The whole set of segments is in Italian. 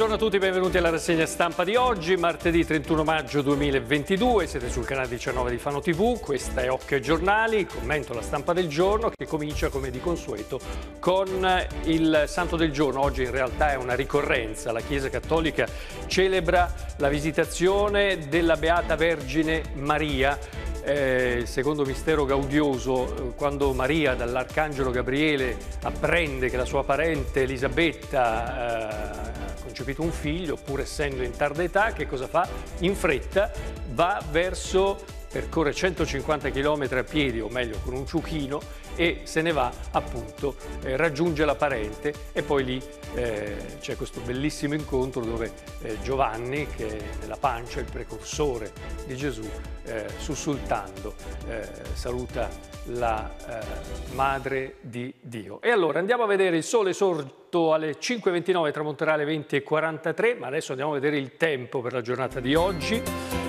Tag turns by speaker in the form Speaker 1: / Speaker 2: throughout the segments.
Speaker 1: Buongiorno a tutti, benvenuti alla rassegna stampa di oggi, martedì 31 maggio 2022, siete sul canale 19 di Fano TV, questa è Occhio ai Giornali, commento la stampa del giorno che comincia come di consueto con il Santo del Giorno, oggi in realtà è una ricorrenza, la Chiesa Cattolica celebra la visitazione della Beata Vergine Maria eh, secondo mistero gaudioso, quando Maria dall'Arcangelo Gabriele apprende che la sua parente Elisabetta eh, concepito un figlio, pur essendo in tarda età, che cosa fa? In fretta va verso percorre 150 km a piedi, o meglio con un ciuchino, e se ne va appunto, eh, raggiunge la parente e poi lì eh, c'è questo bellissimo incontro dove eh, Giovanni, che è nella pancia il precursore di Gesù, eh, sussultando eh, saluta la eh, madre di Dio. E allora andiamo a vedere il sole sorto alle 5.29, tramonterà alle 20.43, ma adesso andiamo a vedere il tempo per la giornata di oggi.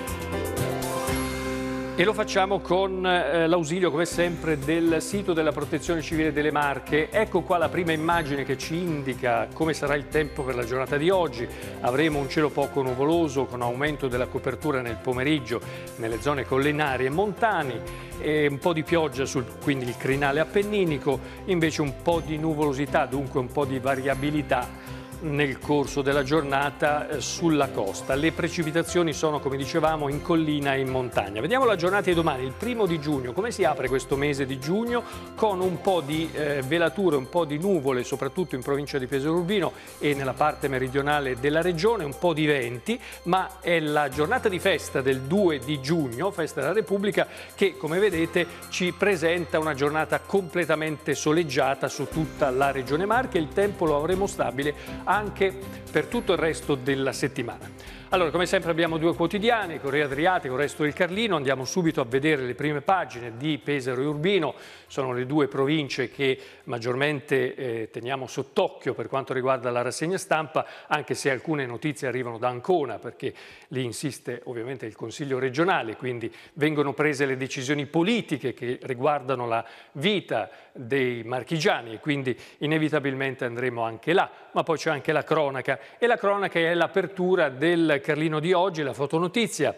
Speaker 1: E lo facciamo con eh, l'ausilio, come sempre, del sito della Protezione Civile delle Marche. Ecco qua la prima immagine che ci indica come sarà il tempo per la giornata di oggi. Avremo un cielo poco nuvoloso, con aumento della copertura nel pomeriggio nelle zone collinari e montani, e un po' di pioggia, sul, quindi il crinale appenninico, invece un po' di nuvolosità, dunque un po' di variabilità nel corso della giornata eh, sulla costa. Le precipitazioni sono, come dicevamo, in collina e in montagna. Vediamo la giornata di domani, il primo di giugno. Come si apre questo mese di giugno? Con un po' di eh, velature, un po' di nuvole, soprattutto in provincia di Pesaro Urbino e nella parte meridionale della regione, un po' di venti, ma è la giornata di festa del 2 di giugno, festa della Repubblica, che come vedete ci presenta una giornata completamente soleggiata su tutta la regione Marche. Il tempo lo avremo stabile anche per tutto il resto della settimana. Allora, come sempre abbiamo due quotidiani, Corriere Adriatico, il Resto del Carlino, andiamo subito a vedere le prime pagine di Pesaro e Urbino, sono le due province che maggiormente eh, teniamo sott'occhio per quanto riguarda la rassegna stampa, anche se alcune notizie arrivano da Ancona, perché lì insiste ovviamente il Consiglio regionale, quindi vengono prese le decisioni politiche che riguardano la vita dei marchigiani e quindi inevitabilmente andremo anche là ma poi c'è anche la cronaca. E la cronaca è l'apertura del Carlino di oggi, la fotonotizia.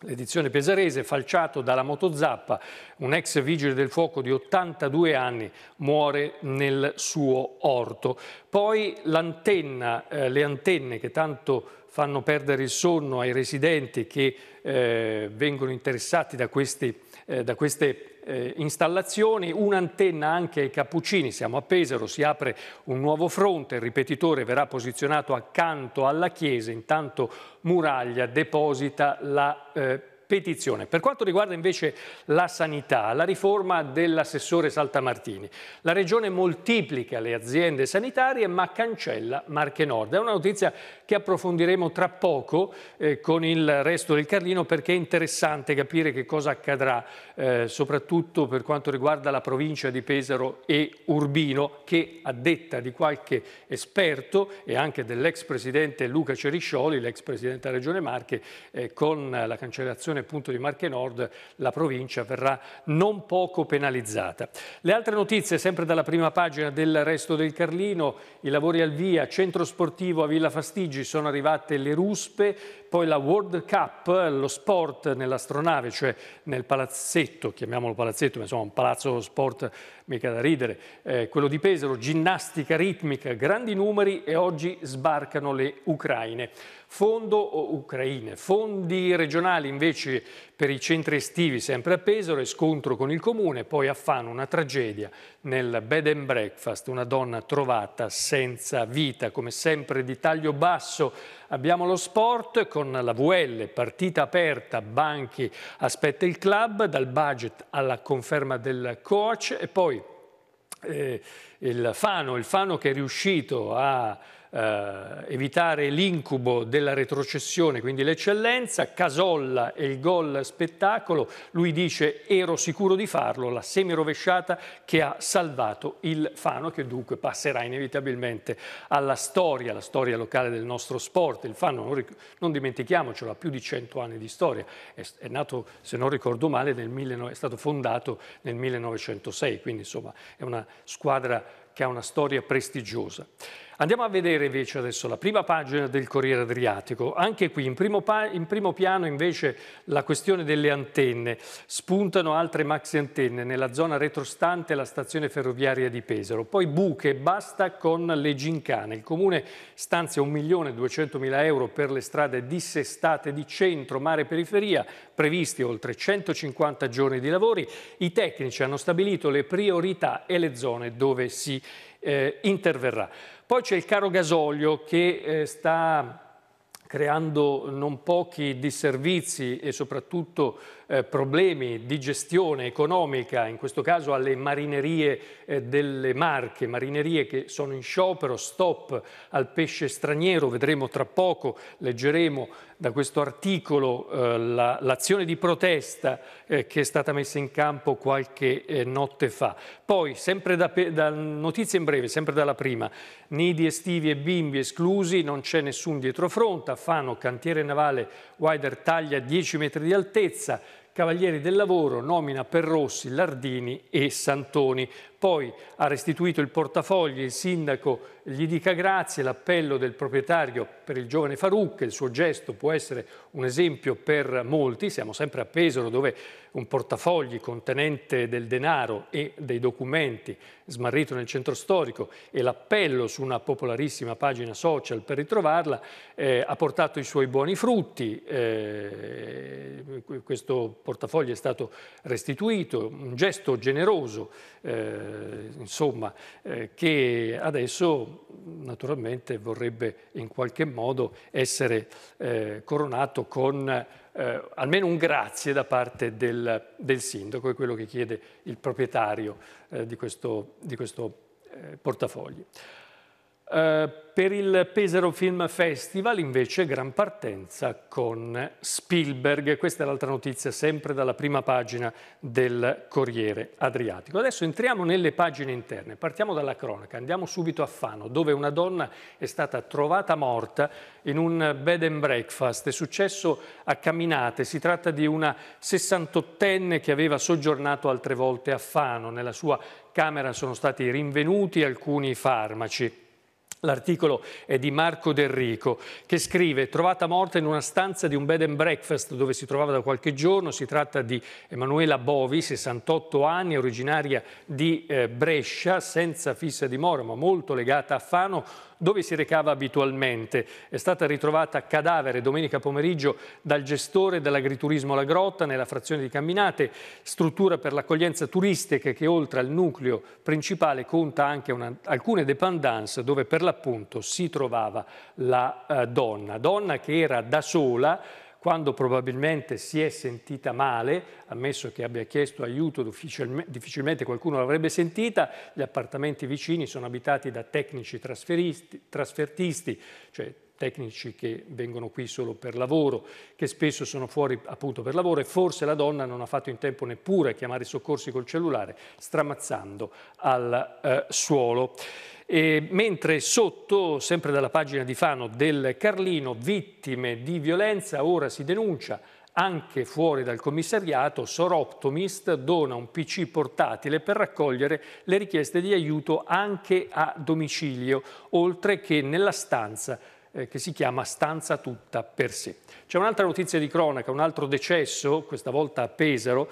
Speaker 1: L'edizione pesarese, falciato dalla motozappa, un ex vigile del fuoco di 82 anni, muore nel suo orto. Poi eh, le antenne che tanto fanno perdere il sonno ai residenti che eh, vengono interessati da, questi, eh, da queste eh, installazioni, un'antenna anche ai Cappuccini, siamo a Pesaro, si apre un nuovo fronte, il ripetitore verrà posizionato accanto alla chiesa, intanto Muraglia deposita la eh, petizione. Per quanto riguarda invece la sanità, la riforma dell'assessore Saltamartini, la regione moltiplica le aziende sanitarie ma cancella Marche Nord. È una notizia che approfondiremo tra poco eh, con il resto del Carlino perché è interessante capire che cosa accadrà eh, soprattutto per quanto riguarda la provincia di Pesaro e Urbino che a detta di qualche esperto e anche dell'ex presidente Luca Ceriscioli, l'ex presidente della regione Marche, eh, con la cancellazione situazione appunto di Marche Nord la provincia verrà non poco penalizzata. Le altre notizie sempre dalla prima pagina del resto del Carlino, i lavori al via, centro sportivo a Villa Fastigi, sono arrivate le ruspe, poi la World Cup, lo sport nell'astronave, cioè nel palazzetto, chiamiamolo palazzetto, ma insomma un palazzo sport mica da ridere, eh, quello di Pesaro, ginnastica ritmica, grandi numeri e oggi sbarcano le Ucraine. Fondo o Ucraine, fondi regionali invece per i centri estivi sempre a Pesaro e scontro con il comune, poi a Fano una tragedia nel bed and breakfast, una donna trovata senza vita, come sempre di taglio basso. Abbiamo lo sport con la VL, partita aperta, Banchi aspetta il club, dal budget alla conferma del coach e poi eh, il, Fano, il Fano che è riuscito a eh, evitare l'incubo della retrocessione, quindi l'eccellenza, Casolla e il gol spettacolo, lui dice ero sicuro di farlo, la semirovesciata che ha salvato il Fano che dunque passerà inevitabilmente alla storia, la storia locale del nostro sport, il Fano non, non dimentichiamocelo, ha più di 100 anni di storia, è, è nato se non ricordo male nel 19, è stato fondato nel 1906, quindi insomma è una squadra che ha una storia prestigiosa. Andiamo a vedere invece adesso la prima pagina del Corriere Adriatico. Anche qui in primo, in primo piano invece la questione delle antenne. Spuntano altre maxi antenne nella zona retrostante la stazione ferroviaria di Pesaro. Poi buche, basta con le gincane. Il comune stanzia 1.200.000 euro per le strade dissestate di centro, mare e periferia, previsti oltre 150 giorni di lavori. I tecnici hanno stabilito le priorità e le zone dove si eh, interverrà. Poi c'è il caro gasolio che eh, sta creando non pochi disservizi e soprattutto eh, problemi di gestione economica, in questo caso alle marinerie eh, delle Marche, marinerie che sono in sciopero, stop al pesce straniero, vedremo tra poco, leggeremo da questo articolo eh, l'azione la, di protesta eh, che è stata messa in campo qualche eh, notte fa. Poi, sempre da, da notizie in breve, sempre dalla prima, nidi estivi e bimbi esclusi, non c'è nessun dietrofront, a Fano, cantiere navale, Wider taglia 10 metri di altezza, Cavalieri del Lavoro nomina per Rossi, Lardini e Santoni poi ha restituito il portafogli, il sindaco gli dica grazie, l'appello del proprietario per il giovane Farouk, il suo gesto può essere un esempio per molti, siamo sempre a Pesaro dove un portafogli contenente del denaro e dei documenti smarrito nel centro storico e l'appello su una popolarissima pagina social per ritrovarla eh, ha portato i suoi buoni frutti, eh, questo portafoglio è stato restituito, un gesto generoso eh, eh, insomma, eh, che adesso naturalmente vorrebbe in qualche modo essere eh, coronato con eh, almeno un grazie da parte del, del, sindaco, è quello che chiede il proprietario eh, di questo, di questo portafogli. Eh, per il Pesaro Film Festival invece gran partenza con Spielberg. Questa è l'altra notizia sempre dalla prima pagina del Corriere Adriatico. Adesso entriamo nelle pagine interne, partiamo dalla cronaca, andiamo subito a Fano dove una donna è stata trovata morta in un bed and breakfast. È successo a Camminate, si tratta di una 68enne che aveva soggiornato altre volte a Fano. Nella sua camera sono stati rinvenuti alcuni farmaci. L'articolo è di Marco Derrico che scrive trovata morta in una stanza di un bed and breakfast dove si trovava da qualche giorno, si tratta di Emanuela Bovi, 68 anni, originaria di eh, Brescia, senza fissa dimora ma molto legata a Fano, dove si recava abitualmente. È stata ritrovata cadavere domenica pomeriggio dal gestore dell'agriturismo La Grotta nella frazione di Camminate, struttura per l'accoglienza turistica che oltre al nucleo principale conta anche una, alcune dependance dove per l'appunto si trovava la eh, donna, donna che era da sola quando probabilmente si è sentita male, ammesso che abbia chiesto aiuto, difficilmente qualcuno l'avrebbe sentita, gli appartamenti vicini sono abitati da tecnici trasfertisti, cioè tecnici che vengono qui solo per lavoro, che spesso sono fuori appunto per lavoro e forse la donna non ha fatto in tempo neppure a chiamare i soccorsi col cellulare, stramazzando al eh, suolo. E, mentre sotto, sempre dalla pagina di Fano del Carlino, vittime di violenza, ora si denuncia anche fuori dal commissariato, Soroptomist dona un PC portatile per raccogliere le richieste di aiuto anche a domicilio, oltre che nella stanza eh, che si chiama Stanza tutta per sé. C'è un'altra notizia di cronaca, un altro decesso, questa volta a Pesaro.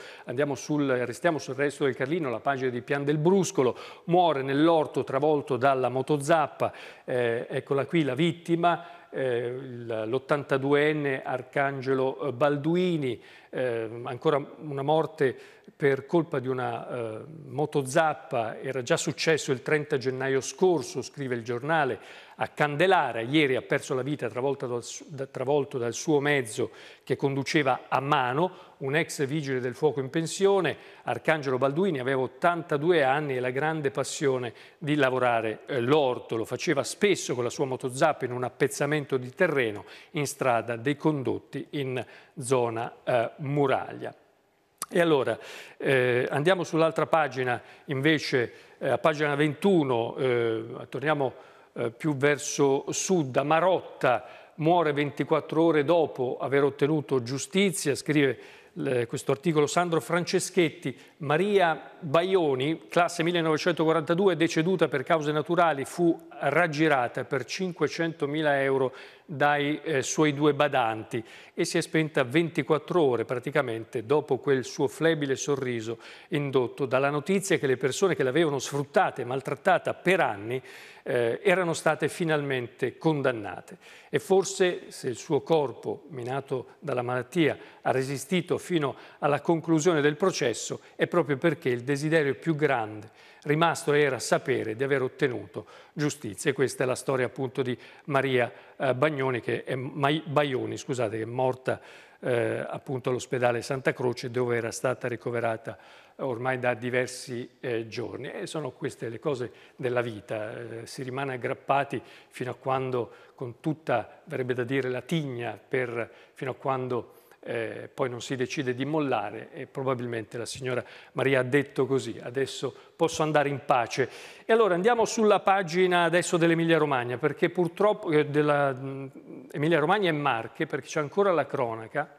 Speaker 1: Sul, restiamo sul resto del Carlino, la pagina di Pian del Bruscolo. Muore nell'orto travolto dalla motozappa. Eh, eccola qui la vittima eh, l'82enne Arcangelo eh, Balduini, eh, ancora una morte per colpa di una eh, motozappa, era già successo il 30 gennaio scorso, scrive il giornale, a Candelara, ieri ha perso la vita travolto dal, travolto dal suo mezzo che conduceva a mano, un ex vigile del fuoco in pensione, Arcangelo Balduini, aveva 82 anni e la grande passione di lavorare eh, l'orto. Lo faceva spesso con la sua motozappa in un appezzamento di terreno in strada dei condotti in zona eh, muraglia. E allora eh, andiamo sull'altra pagina, invece eh, a pagina 21, eh, torniamo eh, più verso sud, a Marotta muore 24 ore dopo aver ottenuto giustizia, scrive questo articolo Sandro Franceschetti, Maria Baioni, classe 1942, deceduta per cause naturali, fu raggirata per 500.000 euro dai eh, suoi due badanti e si è spenta 24 ore praticamente dopo quel suo flebile sorriso indotto dalla notizia che le persone che l'avevano sfruttata e maltrattata per anni eh, erano state finalmente condannate. E forse se il suo corpo, minato dalla malattia, ha resistito fino alla conclusione del processo è proprio perché il desiderio più grande rimasto era sapere di aver ottenuto giustizia. E questa è la storia appunto di Maria eh, Bagnoni, che è, Baioni, scusate, che è morta eh, appunto all'ospedale Santa Croce dove era stata ricoverata ormai da diversi eh, giorni. E sono queste le cose della vita, eh, si rimane aggrappati fino a quando con tutta, verrebbe da dire, la tigna, per, fino a quando eh, poi non si decide di mollare e probabilmente la signora Maria ha detto così, adesso posso andare in pace. E allora andiamo sulla pagina adesso dell'Emilia Romagna, perché purtroppo, eh, della, Emilia Romagna e Marche, perché c'è ancora la cronaca,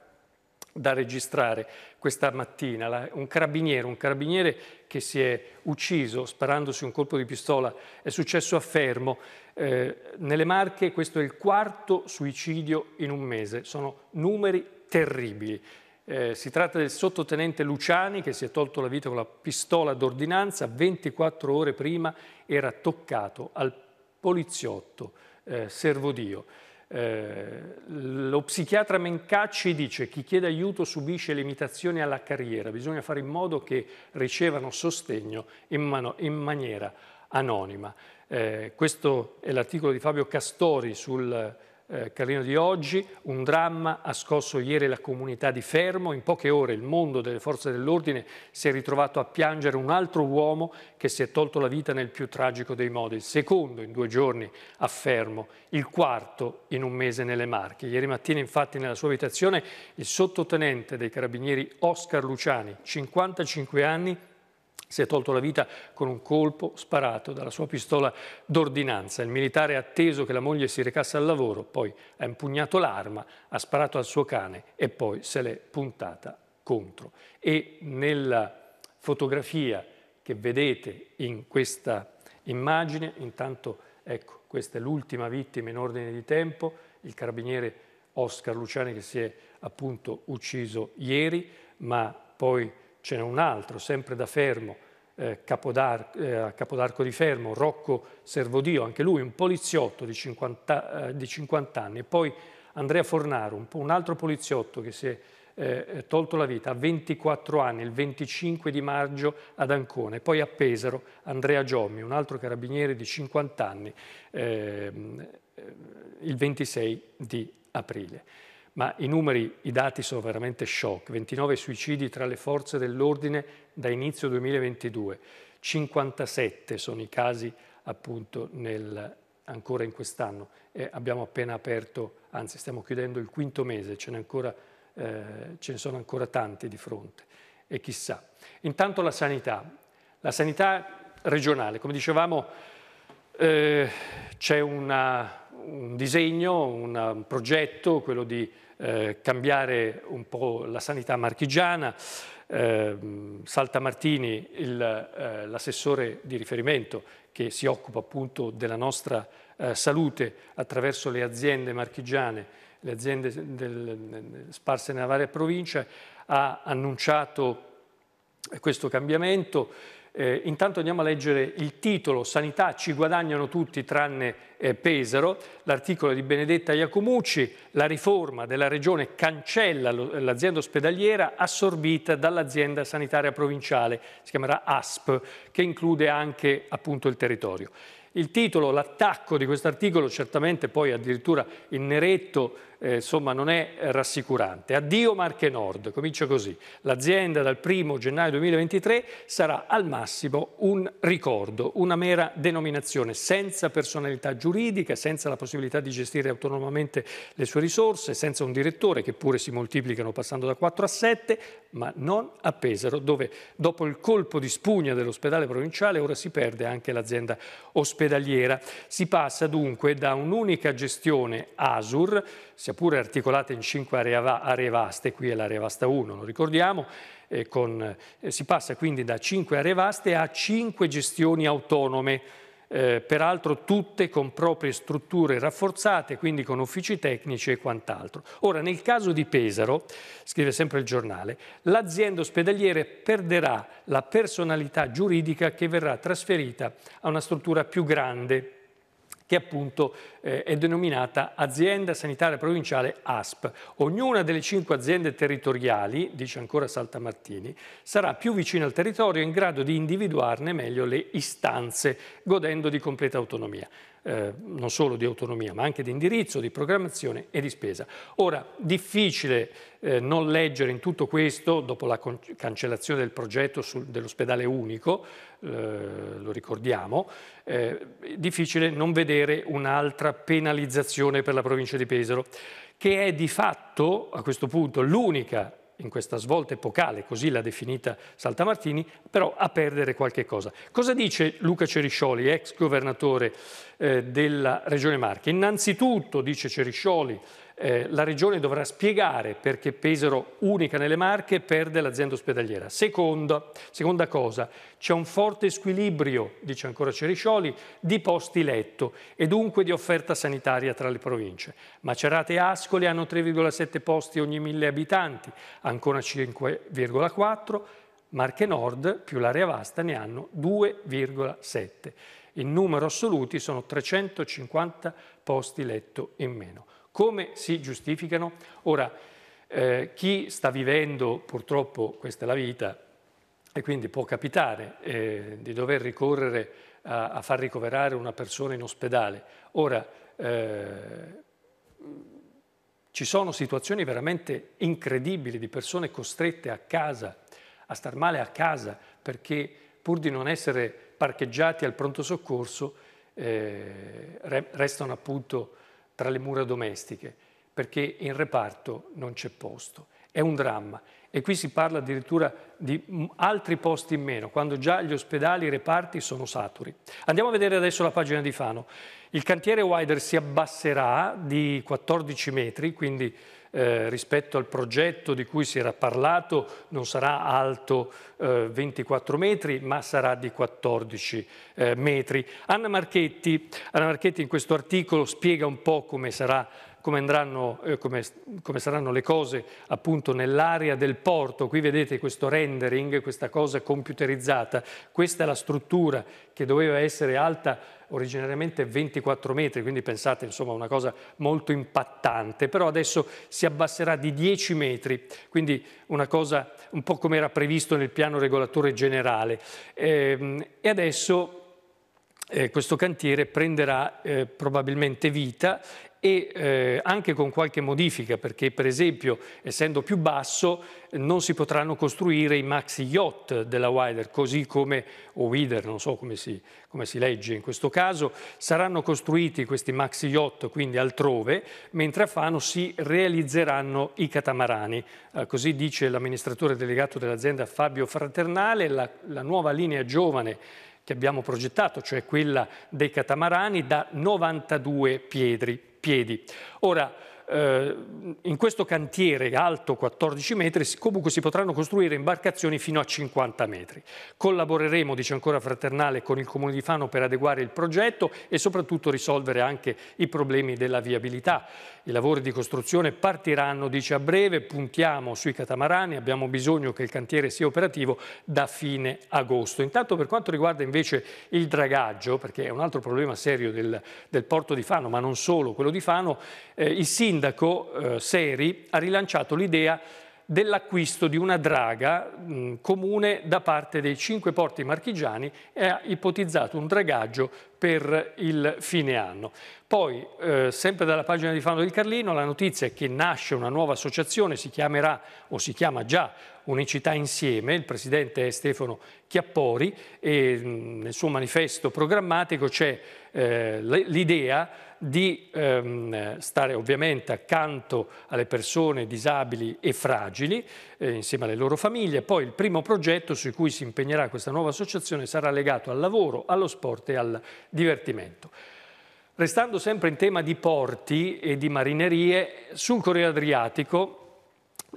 Speaker 1: da registrare questa mattina. Un carabiniere, un carabiniere che si è ucciso sparandosi un colpo di pistola, è successo a Fermo. Eh, nelle Marche questo è il quarto suicidio in un mese. Sono numeri terribili. Eh, si tratta del sottotenente Luciani che si è tolto la vita con la pistola d'ordinanza, 24 ore prima era toccato al poliziotto eh, Servodio. Eh, lo psichiatra Mencacci dice chi chiede aiuto subisce limitazioni alla carriera, bisogna fare in modo che ricevano sostegno in, man in maniera anonima. Eh, questo è l'articolo di Fabio Castori sul eh, Carlino di oggi, un dramma ha scosso ieri la comunità di Fermo, in poche ore il mondo delle forze dell'ordine si è ritrovato a piangere un altro uomo che si è tolto la vita nel più tragico dei modi, il secondo in due giorni a Fermo, il quarto in un mese nelle Marche. Ieri mattina infatti nella sua abitazione il sottotenente dei carabinieri Oscar Luciani, 55 anni, si è tolto la vita con un colpo sparato dalla sua pistola d'ordinanza. Il militare ha atteso che la moglie si recasse al lavoro, poi ha impugnato l'arma, ha sparato al suo cane e poi se l'è puntata contro. E nella fotografia che vedete in questa immagine, intanto ecco, questa è l'ultima vittima in ordine di tempo, il carabiniere Oscar Luciani che si è appunto ucciso ieri, ma poi ce n'è un altro, sempre da fermo, eh, Capodar eh, Capodarco di Fermo, Rocco Servodio, anche lui un poliziotto di 50, eh, di 50 anni, e poi Andrea Fornaro, un, un altro poliziotto che si è eh, eh, tolto la vita a 24 anni, il 25 di maggio ad Ancona, e poi a Pesaro Andrea Giommi, un altro carabiniere di 50 anni, ehm, eh, il 26 di aprile ma i numeri, i dati sono veramente shock. 29 suicidi tra le forze dell'ordine da inizio 2022, 57 sono i casi appunto nel, ancora in quest'anno abbiamo appena aperto, anzi stiamo chiudendo il quinto mese, ce ne, ancora, eh, ce ne sono ancora tanti di fronte e chissà. Intanto la sanità, la sanità regionale, come dicevamo eh, c'è una un disegno, un progetto, quello di eh, cambiare un po' la sanità marchigiana. Ehm, eh, Salta Martini, l'assessore eh, di riferimento che si occupa appunto della nostra eh, salute attraverso le aziende marchigiane, le aziende del, sparse nella varia provincia, ha annunciato questo cambiamento eh, intanto andiamo a leggere il titolo, Sanità ci guadagnano tutti tranne eh, Pesaro, l'articolo di Benedetta Iacomucci, la riforma della regione cancella l'azienda ospedaliera assorbita dall'azienda sanitaria provinciale, si chiamerà ASP, che include anche appunto il territorio. Il titolo, l'attacco di questo articolo, certamente poi addirittura il neretto eh, insomma non è rassicurante. Addio Marche Nord, comincia così. L'azienda dal 1 gennaio 2023 sarà al massimo un ricordo, una mera denominazione, senza personalità giuridica, senza la possibilità di gestire autonomamente le sue risorse, senza un direttore che pure si moltiplicano passando da 4 a 7, ma non a Pesaro, dove dopo il colpo di spugna dell'ospedale provinciale ora si perde anche l'azienda ospedaliera. Si passa dunque da un'unica gestione ASUR, siamo pure articolate in cinque aree, aree vaste, qui è l'area vasta 1, lo ricordiamo, con, eh, si passa quindi da cinque aree vaste a cinque gestioni autonome, eh, peraltro tutte con proprie strutture rafforzate, quindi con uffici tecnici e quant'altro. Ora, nel caso di Pesaro, scrive sempre il giornale, l'azienda ospedaliere perderà la personalità giuridica che verrà trasferita a una struttura più grande, che appunto eh, è denominata Azienda Sanitaria Provinciale ASP. Ognuna delle cinque aziende territoriali, dice ancora Saltamartini, sarà più vicina al territorio in grado di individuarne meglio le istanze, godendo di completa autonomia eh, non solo di autonomia, ma anche di indirizzo, di programmazione e di spesa. Ora, difficile eh, non leggere in tutto questo, dopo la cancellazione del progetto dell'ospedale unico, eh, lo ricordiamo, eh, difficile non vedere un'altra penalizzazione per la provincia di Pesaro, che è di fatto, a questo punto, l'unica in questa svolta epocale, così l'ha definita Saltamartini, però a perdere qualche cosa. Cosa dice Luca Ceriscioli, ex governatore eh, della Regione Marche? Innanzitutto, dice Ceriscioli, eh, la Regione dovrà spiegare perché Pesaro, unica nelle Marche, perde l'azienda ospedaliera. Seconda, seconda cosa, c'è un forte squilibrio, dice ancora Ceriscioli, di posti letto e dunque di offerta sanitaria tra le province. Macerate e Ascoli hanno 3,7 posti ogni mille abitanti, ancora 5,4 Marche Nord più l'area vasta ne hanno 2,7. In numero assoluti sono 350 posti letto in meno. Come si giustificano? Ora, eh, chi sta vivendo, purtroppo questa è la vita, e quindi può capitare eh, di dover ricorrere a, a, far ricoverare una persona in ospedale. Ora, eh, ci sono situazioni veramente incredibili di persone costrette a casa, a star male a casa, perché pur di non essere parcheggiati al pronto soccorso, eh, restano appunto tra le mura domestiche, perché in reparto non c'è posto. È un dramma. E qui si parla addirittura di altri posti in meno, quando già gli ospedali, i reparti sono saturi. Andiamo a vedere adesso la pagina di Fano. Il cantiere Wider si abbasserà di 14 metri, quindi eh, rispetto al progetto di cui si era parlato non sarà alto eh, 24 metri ma sarà di 14 eh, metri. Anna Marchetti, Anna Marchetti in questo articolo spiega un po' come sarà come, andranno, eh, come, come, saranno le cose appunto nell'area del porto. Qui vedete questo rendering, questa cosa computerizzata. Questa è la struttura che doveva essere alta originariamente 24 metri, quindi pensate insomma una cosa molto impattante, però adesso si abbasserà di 10 metri, quindi una cosa un po' come era previsto nel piano regolatore generale. Ehm, e adesso eh, questo cantiere prenderà eh, probabilmente vita e eh, anche con qualche modifica, perché per esempio, essendo più basso, non si potranno costruire i maxi yacht della Wider, così come, o Wider, non so come si, come si legge in questo caso, saranno costruiti questi maxi yacht quindi altrove, mentre a Fano si realizzeranno i catamarani. Eh, così dice l'amministratore delegato dell'azienda Fabio Fraternale, la, la nuova linea giovane che abbiamo progettato, cioè quella dei catamarani, da 92 piedi. Ora, eh, in questo cantiere alto 14 metri comunque si potranno costruire imbarcazioni fino a 50 metri. Collaboreremo, dice ancora Fraternale, con il Comune di Fano per adeguare il progetto e soprattutto risolvere anche i problemi della viabilità. I lavori di costruzione partiranno, dice a breve, puntiamo sui catamarani, abbiamo bisogno che il cantiere sia operativo da fine agosto. Intanto per quanto riguarda invece il dragaggio, perché è un altro problema serio del, del porto di Fano, ma non solo quello di Fano, eh, il sindaco sindaco eh, Seri ha rilanciato l'idea dell'acquisto di una draga mh, comune da parte dei cinque porti marchigiani e ha ipotizzato un dragaggio per il fine anno. Poi, eh, sempre dalla pagina di Fano del Carlino, la notizia è che nasce una nuova associazione, si chiamerà o si chiama già Unicità Insieme, il presidente è Stefano Chiappori e mh, nel suo manifesto programmatico c'è eh, l'idea di ehm, stare ovviamente accanto alle persone disabili e fragili, eh, insieme alle loro famiglie. Poi il primo progetto su cui si impegnerà questa nuova associazione sarà legato al lavoro, allo sport e al divertimento. Restando sempre in tema di porti e di marinerie, sul Corriere Adriatico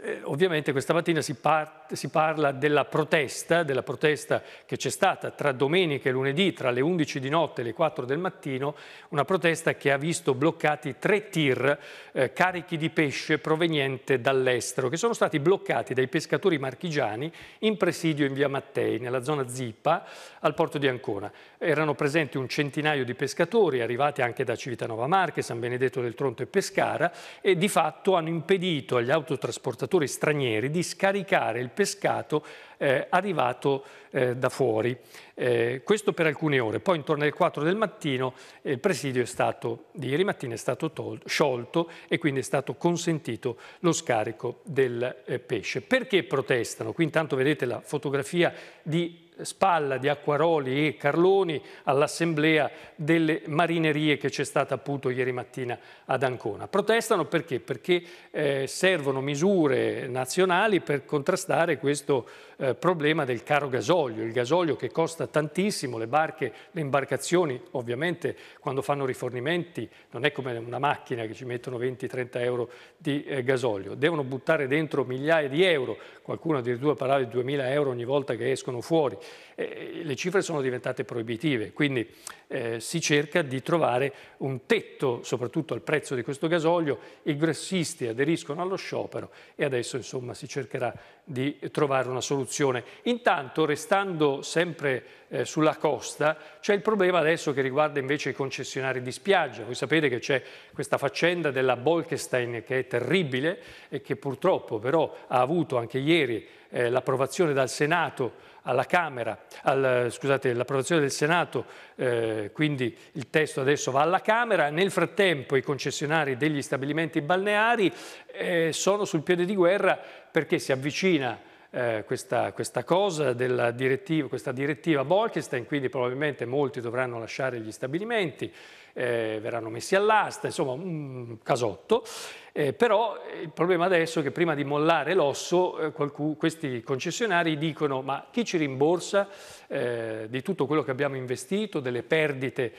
Speaker 1: eh, ovviamente questa mattina si, parte si parla della protesta, della protesta che c'è stata tra domenica e lunedì, tra le 11 di notte e le 4 del mattino, una protesta che ha visto bloccati tre tir eh, carichi di pesce proveniente dall'estero, che sono stati bloccati dai pescatori marchigiani in presidio in via Mattei, nella zona Zippa, al porto di Ancona. Erano presenti un centinaio di pescatori, arrivati anche da Civitanova Marche, San Benedetto del Tronto e Pescara, e di fatto hanno impedito agli autotrasportatori stranieri di scaricare il pescato eh, arrivato eh, da fuori. Eh, questo per alcune ore. Poi intorno alle 4 del mattino eh, il presidio stato, di ieri mattina è stato tolto, sciolto e quindi è stato consentito lo scarico del eh, pesce. Perché protestano? Qui intanto vedete la fotografia di Spalla, di Acquaroli e Carloni all'assemblea delle marinerie che c'è stata appunto ieri mattina ad Ancona. Protestano perché? Perché eh, servono misure nazionali per contrastare questo eh, problema del caro gasolio, il gasolio che costa tantissimo, le barche, le imbarcazioni ovviamente quando fanno rifornimenti non è come una macchina che ci mettono 20-30 euro di eh, gasolio, devono buttare dentro migliaia di euro, qualcuno addirittura parla di 2.000 euro ogni volta che escono fuori eh, le cifre sono diventate proibitive, quindi eh, si cerca di trovare un tetto soprattutto al prezzo di questo gasolio, i grossisti aderiscono allo sciopero e adesso insomma si cercherà di trovare una soluzione. Intanto, restando sempre eh, sulla costa, c'è il problema adesso che riguarda invece i concessionari di spiaggia. Voi sapete che c'è questa faccenda della Bolkestein che è terribile e che purtroppo però ha avuto anche ieri eh, l'approvazione dal Senato alla Camera, al, scusate, l'approvazione del Senato, eh, quindi il testo adesso va alla Camera, nel frattempo i concessionari degli stabilimenti balneari eh, sono sul piede di guerra perché si avvicina eh, questa, questa, cosa della direttiva, questa direttiva Bolkestein, quindi probabilmente molti dovranno lasciare gli stabilimenti, eh, verranno messi all'asta, insomma un casotto, eh, però il problema adesso è che prima di mollare l'osso eh, qualcuno, questi concessionari dicono ma chi ci rimborsa eh, di tutto quello che abbiamo investito, delle perdite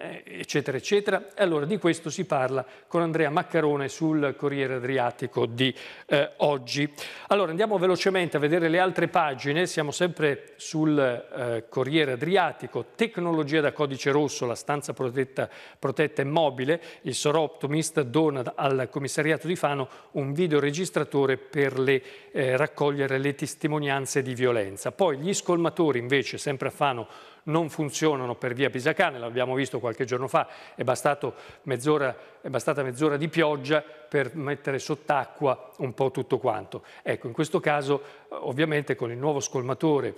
Speaker 1: eh, eccetera, eccetera. E allora di questo si parla con Andrea Maccarone sul Corriere Adriatico di eh, oggi. Allora andiamo velocemente a vedere le altre pagine, siamo sempre sul eh, Corriere Adriatico, tecnologia da codice rosso, la stanza protetta, protetta e mobile, il Soroptomist dona al commissariato di Fano un videoregistratore per le, eh, raccogliere le testimonianze di violenza. Poi gli scolmatori invece, sempre a Fano, non funzionano per via Pisacane, l'abbiamo visto qualche giorno fa, è, mezz'ora, è bastata mezz'ora di pioggia per mettere sott'acqua un po' tutto quanto. Ecco, in questo caso ovviamente con il nuovo scolmatore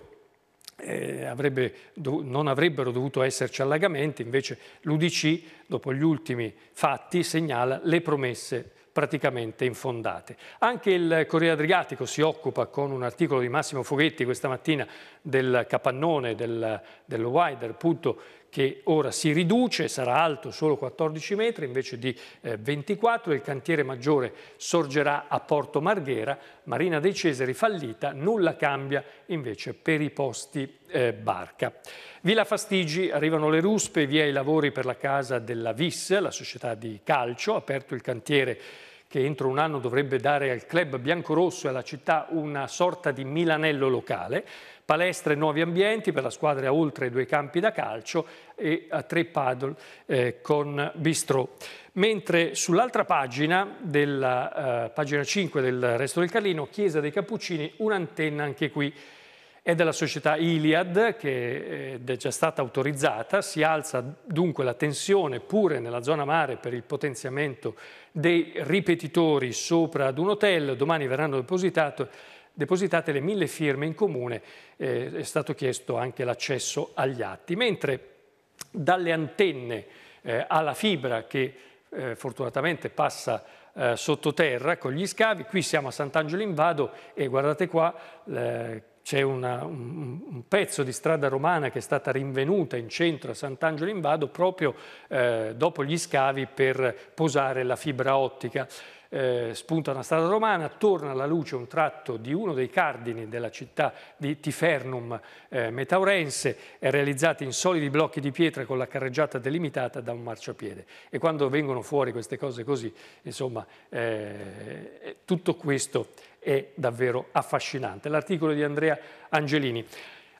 Speaker 1: eh, avrebbe, non avrebbero dovuto esserci allagamenti, invece l'Udc, dopo gli ultimi fatti, segnala le promesse praticamente infondate. Anche il Corriere Adriatico si occupa con un articolo di Massimo Foghetti questa mattina del capannone del, del Wider, appunto, che ora si riduce, sarà alto solo 14 metri invece di eh, 24, il cantiere maggiore sorgerà a Porto Marghera, Marina dei Cesari fallita, nulla cambia invece per i posti eh, barca. Villa Fastigi, arrivano le ruspe, via i lavori per la casa della VIS, la società di calcio, aperto il cantiere che entro un anno dovrebbe dare al club biancorosso e alla città una sorta di milanello locale, palestre e nuovi ambienti, per la squadra ha oltre due campi da calcio e a tre paddle eh, con bistrò. Mentre sull'altra pagina, della, eh, pagina 5 del Resto del Carlino, Chiesa dei Cappuccini, un'antenna anche qui è della società Iliad che eh, è già stata autorizzata, si alza dunque la tensione pure nella zona mare per il potenziamento dei ripetitori sopra ad un hotel, domani verranno depositate le mille firme in comune, eh, è stato chiesto anche l'accesso agli atti, mentre dalle antenne eh, alla fibra che eh, fortunatamente passa eh, sottoterra con gli scavi, qui siamo a Sant'Angelo in Vado e guardate qua c'è una, un, un, pezzo di strada romana che è stata rinvenuta in centro a Sant'Angelo in Vado proprio eh, dopo gli scavi per posare la fibra ottica. Eh, spunta una strada romana, torna alla luce un tratto di uno dei cardini della città di Tifernum eh, metaurense, realizzato in solidi blocchi di pietra con la carreggiata delimitata da un marciapiede. E quando vengono fuori queste cose così, insomma, eh, tutto questo è davvero affascinante. L'articolo di Andrea Angelini.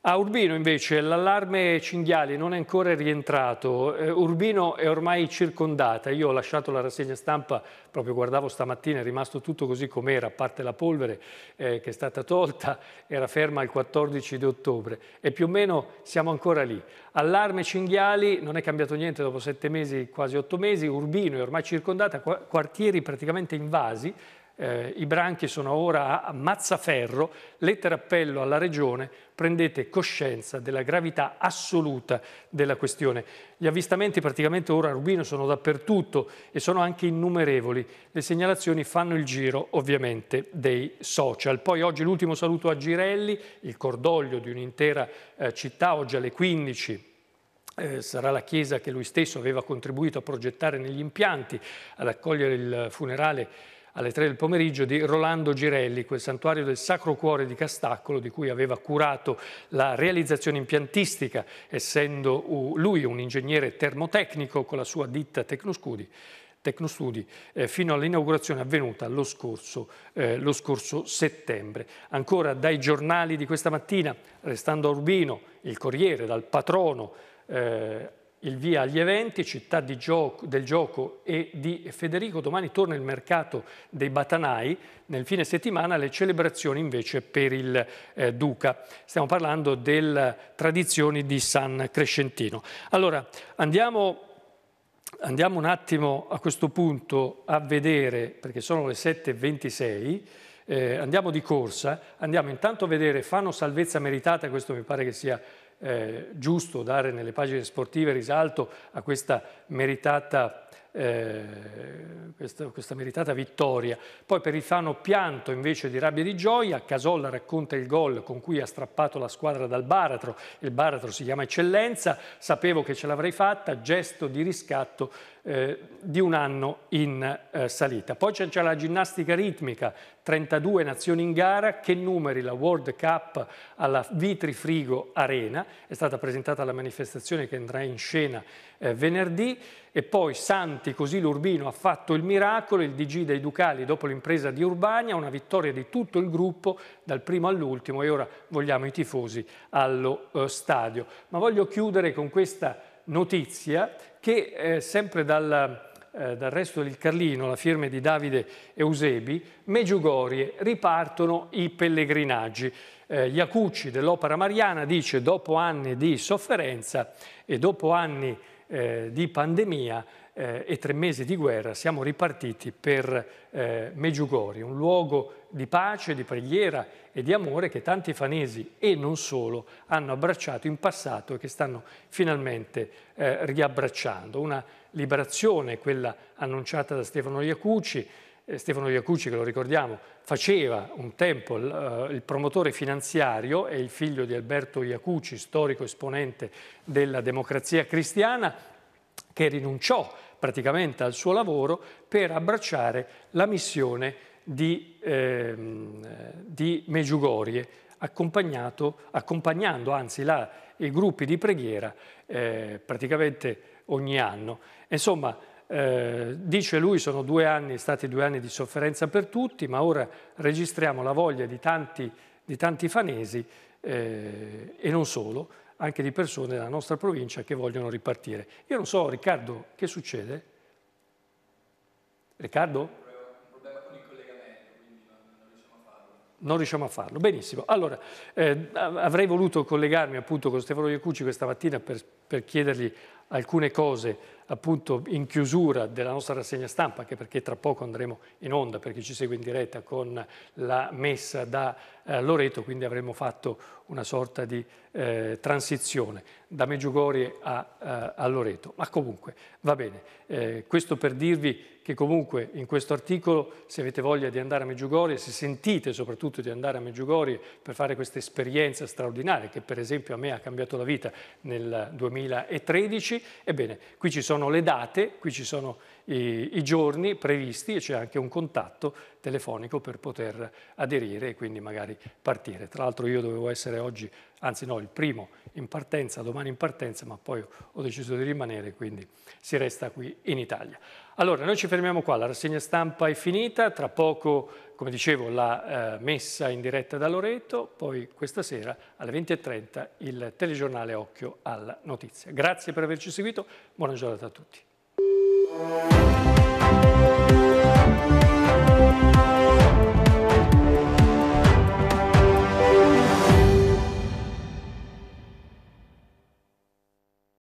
Speaker 1: A Urbino invece l'allarme cinghiali non è ancora rientrato, eh, Urbino è ormai circondata, io ho lasciato la rassegna stampa, proprio guardavo stamattina, è rimasto tutto così com'era, a parte la polvere eh, che è stata tolta, era ferma il 14 di ottobre e più o meno siamo ancora lì. Allarme cinghiali, non è cambiato niente dopo sette mesi, quasi otto mesi, Urbino è ormai circondata, quartieri praticamente invasi, eh, i branchi sono ora a mazzaferro, lettera appello alla Regione, prendete coscienza della gravità assoluta della questione. Gli avvistamenti praticamente ora a Rubino sono dappertutto e sono anche innumerevoli. Le segnalazioni fanno il giro ovviamente dei social. Poi oggi l'ultimo saluto a Girelli, il cordoglio di un'intera eh, città, oggi alle 15 eh, sarà la chiesa che lui stesso aveva contribuito a progettare negli impianti, ad accogliere il funerale alle 3 del pomeriggio di Rolando Girelli, quel santuario del Sacro Cuore di Castaccolo di cui aveva curato la realizzazione impiantistica, essendo lui un ingegnere termotecnico con la sua ditta Tecnoscudi, Tecnostudi eh, fino all'inaugurazione avvenuta lo scorso, eh, lo scorso, settembre. Ancora dai giornali di questa mattina, restando a Urbino, il Corriere, dal patrono eh, il via agli eventi, città gioco, del gioco e di Federico. Domani torna il mercato dei Batanai, nel fine settimana le celebrazioni invece per il eh, Duca. Stiamo parlando delle tradizioni di San Crescentino. Allora, andiamo, andiamo un attimo a questo punto a vedere, perché sono le 7.26, eh, andiamo di corsa, andiamo intanto a vedere, fanno salvezza meritata, questo mi pare che sia eh, giusto dare nelle pagine sportive risalto a questa meritata eh, questa, questa, meritata vittoria. Poi per Rifano pianto invece di rabbia e di gioia, Casolla racconta il gol con cui ha strappato la squadra dal baratro, il baratro si chiama Eccellenza, sapevo che ce l'avrei fatta, gesto di riscatto eh, di un anno in eh, salita. Poi c'è la ginnastica ritmica, 32 nazioni in gara, che numeri la World Cup alla Vitrifrigo Arena, è stata presentata la manifestazione che andrà in scena eh, venerdì e poi Santi, così l'Urbino ha fatto il miracolo, il DG dei Ducali dopo l'impresa di Urbania, una vittoria di tutto il gruppo dal primo all'ultimo e ora vogliamo i tifosi allo eh, stadio. Ma voglio chiudere con questa notizia che eh, sempre dal, eh, dal, resto del Carlino, la firma di Davide Eusebi, Meggiugorie ripartono i pellegrinaggi. Eh, Iacucci dell'Opera Mariana dice dopo anni di sofferenza e dopo anni eh, di pandemia eh, e tre mesi di guerra siamo ripartiti per eh, Meggiugori, un luogo di pace, di preghiera e di amore che tanti fanesi e non solo hanno abbracciato in passato e che stanno finalmente eh, riabbracciando. Una liberazione, quella annunciata da Stefano Iacucci, eh, Stefano Iacucci, che lo ricordiamo, faceva un tempo eh, il promotore finanziario, è il figlio di Alberto Iacucci, storico esponente della democrazia cristiana, che rinunciò praticamente al suo lavoro per abbracciare la missione di, eh, di Meggiugorie, accompagnando anzi là, i gruppi di preghiera eh, praticamente ogni anno. Insomma, eh, dice lui, sono due anni, stati due anni di sofferenza per tutti, ma ora registriamo la voglia di tanti, di tanti fanesi eh, e non solo, anche di persone della nostra provincia che vogliono ripartire. Io non so, Riccardo, che succede? Riccardo? Un problema con il collegamento, quindi non riusciamo a farlo. Non riusciamo a farlo, benissimo. Allora, eh, avrei voluto collegarmi appunto con Stefano Iacucci questa mattina per, per chiedergli alcune cose appunto in chiusura della nostra rassegna stampa, anche perché tra poco andremo in onda per chi ci segue in diretta con la messa da eh, Loreto, quindi avremo fatto una sorta di eh, transizione da Meggiugorie a, eh, a, Loreto. Ma comunque va bene, eh, questo per dirvi che comunque in questo articolo se avete voglia di andare a Meggiugorie, se sentite soprattutto di andare a Meggiugorie per fare questa esperienza straordinaria che per esempio a me ha cambiato la vita nel 2013, ebbene qui ci sono sono le date, qui ci sono i, i giorni previsti e c'è anche un contatto telefonico per poter aderire e quindi magari partire. Tra l'altro io dovevo essere oggi, anzi no, il primo in partenza, domani in partenza, ma poi ho deciso di rimanere, quindi si resta qui in Italia. Allora, noi ci fermiamo qua, la rassegna stampa è finita, tra poco come dicevo, la eh, messa in diretta da Loreto, poi questa sera alle 20.30 il telegiornale Occhio alla Notizia. Grazie per averci seguito, buona giornata a tutti.